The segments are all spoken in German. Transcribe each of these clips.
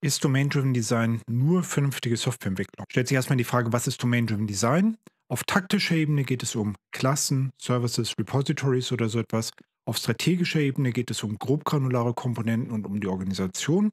Ist Domain-Driven Design nur vernünftige Softwareentwicklung? Stellt sich erstmal die Frage, was ist Domain-Driven Design? Auf taktischer Ebene geht es um Klassen, Services, Repositories oder so etwas. Auf strategischer Ebene geht es um grobgranulare Komponenten und um die Organisation.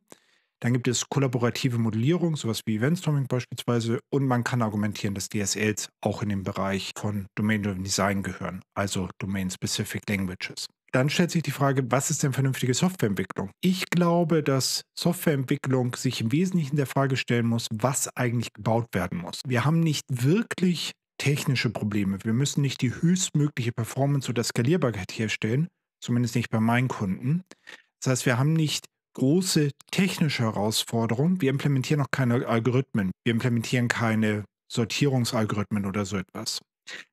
Dann gibt es kollaborative Modellierung, sowas wie Eventstorming beispielsweise. Und man kann argumentieren, dass DSLs auch in den Bereich von Domain-Driven Design gehören, also Domain-Specific Languages dann stellt sich die Frage, was ist denn vernünftige Softwareentwicklung? Ich glaube, dass Softwareentwicklung sich im Wesentlichen der Frage stellen muss, was eigentlich gebaut werden muss. Wir haben nicht wirklich technische Probleme. Wir müssen nicht die höchstmögliche Performance oder Skalierbarkeit herstellen, zumindest nicht bei meinen Kunden. Das heißt, wir haben nicht große technische Herausforderungen. Wir implementieren noch keine Algorithmen. Wir implementieren keine Sortierungsalgorithmen oder so etwas.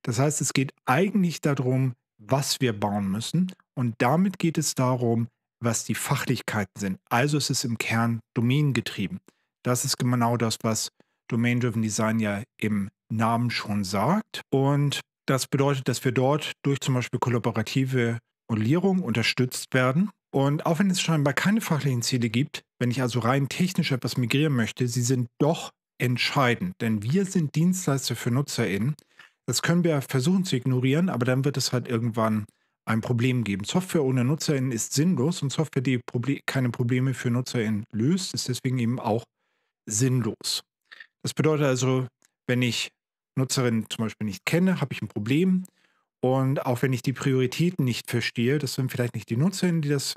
Das heißt, es geht eigentlich darum, was wir bauen müssen. Und damit geht es darum, was die Fachlichkeiten sind. Also ist es im Kern domaingetrieben. Das ist genau das, was Domain-Driven Design ja im Namen schon sagt. Und das bedeutet, dass wir dort durch zum Beispiel kollaborative Modellierung unterstützt werden. Und auch wenn es scheinbar keine fachlichen Ziele gibt, wenn ich also rein technisch etwas migrieren möchte, sie sind doch entscheidend, denn wir sind Dienstleister für NutzerInnen das können wir versuchen zu ignorieren, aber dann wird es halt irgendwann ein Problem geben. Software ohne NutzerInnen ist sinnlos und Software, die Proble keine Probleme für NutzerInnen löst, ist deswegen eben auch sinnlos. Das bedeutet also, wenn ich NutzerInnen zum Beispiel nicht kenne, habe ich ein Problem. Und auch wenn ich die Prioritäten nicht verstehe, das sind vielleicht nicht die NutzerInnen, die das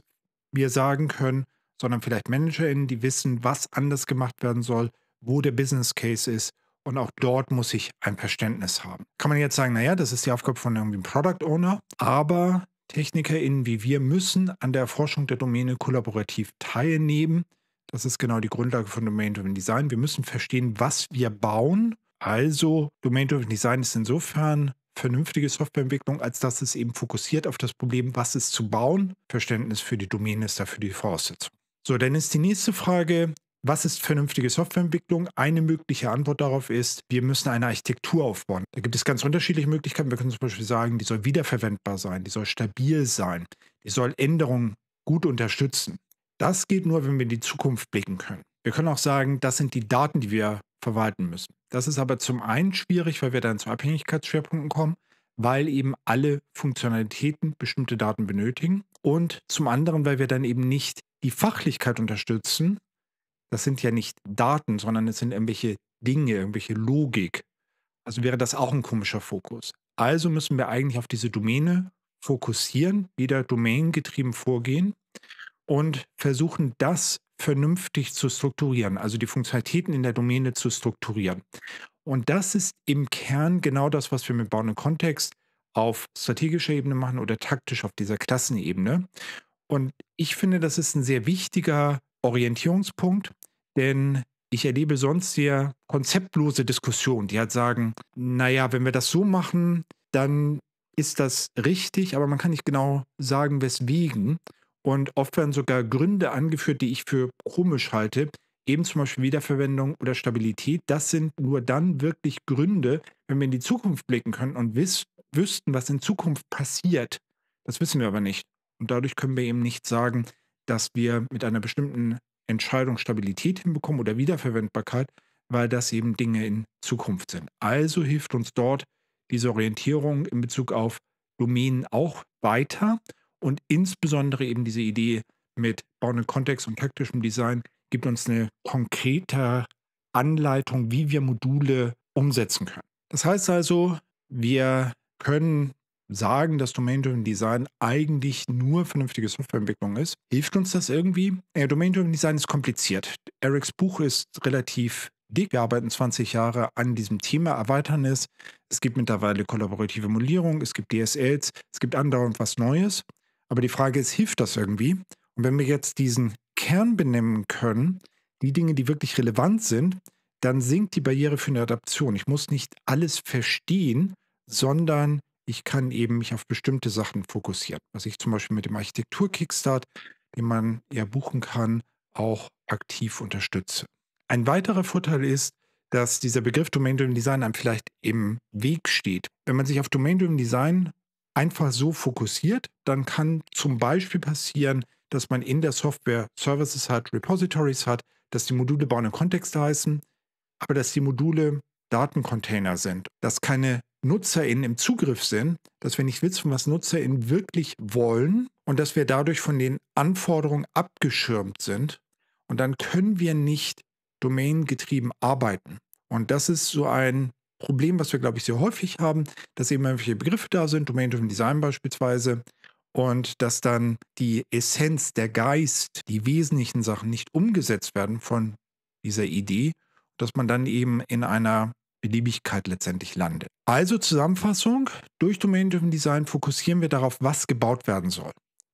mir sagen können, sondern vielleicht ManagerInnen, die wissen, was anders gemacht werden soll, wo der Business Case ist und auch dort muss ich ein Verständnis haben. Kann man jetzt sagen, naja, das ist die Aufgabe von irgendwie einem Product Owner, aber TechnikerInnen wie wir müssen an der Erforschung der Domäne kollaborativ teilnehmen. Das ist genau die Grundlage von Domain-Driven Design. Wir müssen verstehen, was wir bauen. Also Domain-Driven Design ist insofern vernünftige Softwareentwicklung, als dass es eben fokussiert auf das Problem, was ist zu bauen. Verständnis für die Domäne ist dafür die Voraussetzung. So, dann ist die nächste Frage, was ist vernünftige Softwareentwicklung? Eine mögliche Antwort darauf ist, wir müssen eine Architektur aufbauen. Da gibt es ganz unterschiedliche Möglichkeiten. Wir können zum Beispiel sagen, die soll wiederverwendbar sein, die soll stabil sein, die soll Änderungen gut unterstützen. Das geht nur, wenn wir in die Zukunft blicken können. Wir können auch sagen, das sind die Daten, die wir verwalten müssen. Das ist aber zum einen schwierig, weil wir dann zu Abhängigkeitsschwerpunkten kommen, weil eben alle Funktionalitäten bestimmte Daten benötigen und zum anderen, weil wir dann eben nicht die Fachlichkeit unterstützen, das sind ja nicht Daten, sondern es sind irgendwelche Dinge, irgendwelche Logik. Also wäre das auch ein komischer Fokus. Also müssen wir eigentlich auf diese Domäne fokussieren, wieder domaingetrieben vorgehen und versuchen, das vernünftig zu strukturieren, also die Funktionalitäten in der Domäne zu strukturieren. Und das ist im Kern genau das, was wir mit im Kontext auf strategischer Ebene machen oder taktisch auf dieser Klassenebene. Und ich finde, das ist ein sehr wichtiger Orientierungspunkt, denn ich erlebe sonst sehr konzeptlose Diskussionen, die halt sagen, naja, wenn wir das so machen, dann ist das richtig, aber man kann nicht genau sagen, weswegen. Und oft werden sogar Gründe angeführt, die ich für komisch halte, eben zum Beispiel Wiederverwendung oder Stabilität. Das sind nur dann wirklich Gründe, wenn wir in die Zukunft blicken können und wiss, wüssten, was in Zukunft passiert. Das wissen wir aber nicht. Und dadurch können wir eben nicht sagen, dass wir mit einer bestimmten Entscheidung Stabilität hinbekommen oder Wiederverwendbarkeit, weil das eben Dinge in Zukunft sind. Also hilft uns dort diese Orientierung in Bezug auf Domänen auch weiter und insbesondere eben diese Idee mit bauenden Kontext und taktischem Design gibt uns eine konkrete Anleitung, wie wir Module umsetzen können. Das heißt also, wir können sagen, dass Domain-Driven Design eigentlich nur vernünftige Softwareentwicklung ist. Hilft uns das irgendwie? Ja, Domain-Driven Design ist kompliziert. Erics Buch ist relativ dick. Wir arbeiten 20 Jahre an diesem Thema, erweitern es. Es gibt mittlerweile kollaborative Modellierung, es gibt DSLs, es gibt andauernd was Neues. Aber die Frage ist, hilft das irgendwie? Und wenn wir jetzt diesen Kern benennen können, die Dinge, die wirklich relevant sind, dann sinkt die Barriere für eine Adaption. Ich muss nicht alles verstehen, sondern ich kann eben mich auf bestimmte Sachen fokussieren, was ich zum Beispiel mit dem Architektur-Kickstart, den man ja buchen kann, auch aktiv unterstütze. Ein weiterer Vorteil ist, dass dieser Begriff Domain-Driven Design einem vielleicht im Weg steht. Wenn man sich auf Domain-Driven Design einfach so fokussiert, dann kann zum Beispiel passieren, dass man in der Software Services hat, Repositories hat, dass die Module bauen im Kontext heißen, aber dass die Module Datencontainer sind, dass keine NutzerInnen im Zugriff sind, dass wir nicht wissen, was NutzerInnen wirklich wollen und dass wir dadurch von den Anforderungen abgeschirmt sind. Und dann können wir nicht domaingetrieben arbeiten. Und das ist so ein Problem, was wir, glaube ich, sehr häufig haben, dass eben irgendwelche Begriffe da sind, Domain-Driven Design beispielsweise, und dass dann die Essenz, der Geist, die wesentlichen Sachen nicht umgesetzt werden von dieser Idee, dass man dann eben in einer Beliebigkeit letztendlich landet. Also Zusammenfassung, durch Domain Driven Design fokussieren wir darauf, was gebaut werden soll.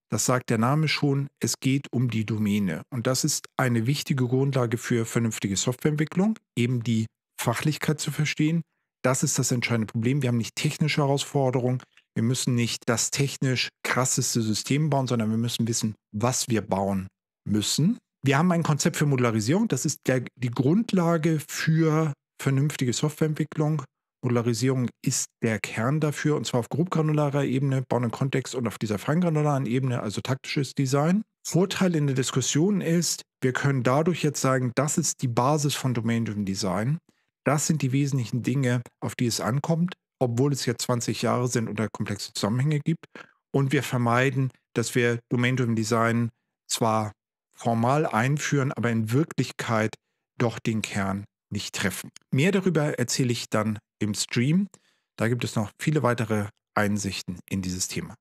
Das sagt der Name schon, es geht um die Domäne. Und das ist eine wichtige Grundlage für vernünftige Softwareentwicklung, eben die Fachlichkeit zu verstehen. Das ist das entscheidende Problem. Wir haben nicht technische Herausforderungen. Wir müssen nicht das technisch krasseste System bauen, sondern wir müssen wissen, was wir bauen müssen. Wir haben ein Konzept für Modularisierung. Das ist der, die Grundlage für vernünftige Softwareentwicklung. Modularisierung ist der Kern dafür, und zwar auf grobgranularer Ebene, bauen im Kontext und auf dieser feingranularen Ebene, also taktisches Design. Vorteil in der Diskussion ist, wir können dadurch jetzt sagen, das ist die Basis von Domain-Driven Design. Das sind die wesentlichen Dinge, auf die es ankommt, obwohl es jetzt 20 Jahre sind und da komplexe Zusammenhänge gibt. Und wir vermeiden, dass wir Domain-Driven Design zwar formal einführen, aber in Wirklichkeit doch den Kern nicht treffen. Mehr darüber erzähle ich dann im Stream. Da gibt es noch viele weitere Einsichten in dieses Thema.